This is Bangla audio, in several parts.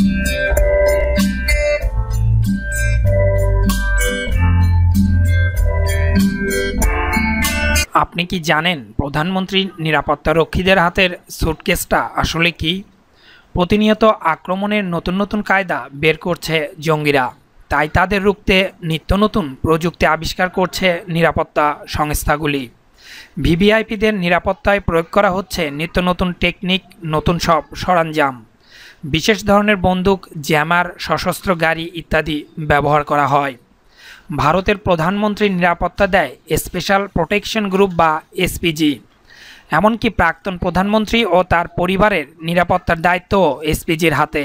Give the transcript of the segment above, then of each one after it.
আপনি কি জানেন প্রধানমন্ত্রী নিরাপত্তা রক্ষীদের হাতের সুটকেসটা আসলে কি প্রতিনিয়ত আক্রমণের নতুন নতুন কায়দা বের করছে জঙ্গিরা তাই তাদের রুখতে নিত্য নতুন প্রযুক্তি আবিষ্কার করছে নিরাপত্তা সংস্থাগুলি ভিভিআইপিদের নিরাপত্তায় প্রয়োগ করা হচ্ছে নিত্য নতুন টেকনিক নতুন সব সরঞ্জাম বিশেষ ধরনের বন্দুক জ্যামার সশস্ত্র গাড়ি ইত্যাদি ব্যবহার করা হয় ভারতের প্রধানমন্ত্রী নিরাপত্তা দেয় স্পেশাল প্রোটেকশন গ্রুপ বা এসপিজি এমনকি প্রাক্তন প্রধানমন্ত্রী ও তার পরিবারের নিরাপত্তার দায়িত্ব এসপিজির হাতে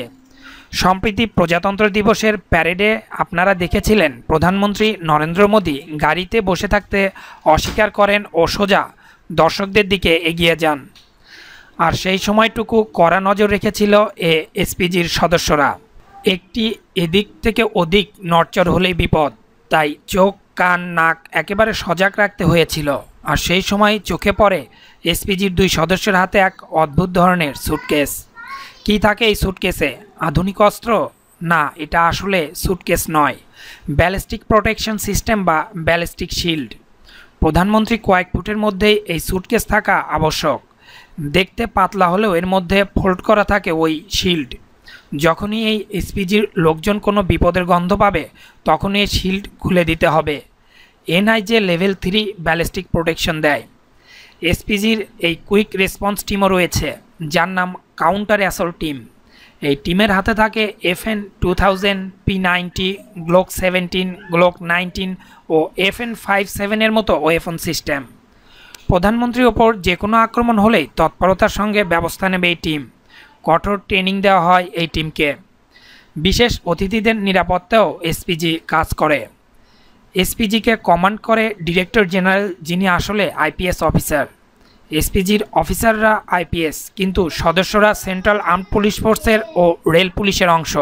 সম্প্রীতি প্রজাতন্ত্র দিবসের প্যারেডে আপনারা দেখেছিলেন প্রধানমন্ত্রী নরেন্দ্র মোদী গাড়িতে বসে থাকতে অস্বীকার করেন ও সোজা দর্শকদের দিকে এগিয়ে যান আর সেই সময়টুকু কড়া নজর রেখেছিল এ এসপিজির সদস্যরা একটি এদিক থেকে ওদিক নড়চড় হলেই বিপদ তাই চোখ কান নাক একেবারে সজাগ রাখতে হয়েছিল আর সেই সময় চোখে পড়ে এসপিজির দুই সদস্যের হাতে এক অদ্ভুত ধরনের সুটকেস কি থাকে এই সুটকেসে আধুনিক অস্ত্র না এটা আসলে সুটকেস নয় ব্যালিস্টিক প্রোটেকশন সিস্টেম বা ব্যালিস্টিক শিল্ড প্রধানমন্ত্রী কয়েক ফুটের মধ্যেই এই সুটকেস থাকা আবশ্যক দেখতে পাতলা হলেও এর মধ্যে ফোল্ড করা থাকে ওই শিল্ড যখনই এই এসপিজির লোকজন কোনো বিপদের গন্ধ পাবে তখনই এই শিল্ড খুলে দিতে হবে এনআই যে লেভেল থ্রি ব্যালিস্টিক প্রোটেকশন দেয় এসপিজির এই কুইক রেসপন্স টিমও রয়েছে যার নাম কাউন্টার অ্যাসল টিম এই টিমের হাতে থাকে F N two thousand P ninety Glock seventeen Glock nineteen ও এফ এন ফাইভ সেভেনের মতো ওয়েফন সিস্টেম প্রধানমন্ত্রীর ওপর যে কোনো আক্রমণ হলেই তৎপরতার সঙ্গে ব্যবস্থা নেবে এই টিম কঠোর ট্রেনিং দেওয়া হয় এই টিমকে বিশেষ অতিথিদের নিরাপত্তাও এসপিজি কাজ করে এসপিজিকে কমান্ড করে ডিরেক্টর জেনারেল যিনি আসলে আইপিএস অফিসার এসপিজির অফিসাররা আইপিএস কিন্তু সদস্যরা সেন্ট্রাল আর্ম পুলিশ ফোর্সের ও রেল পুলিশের অংশ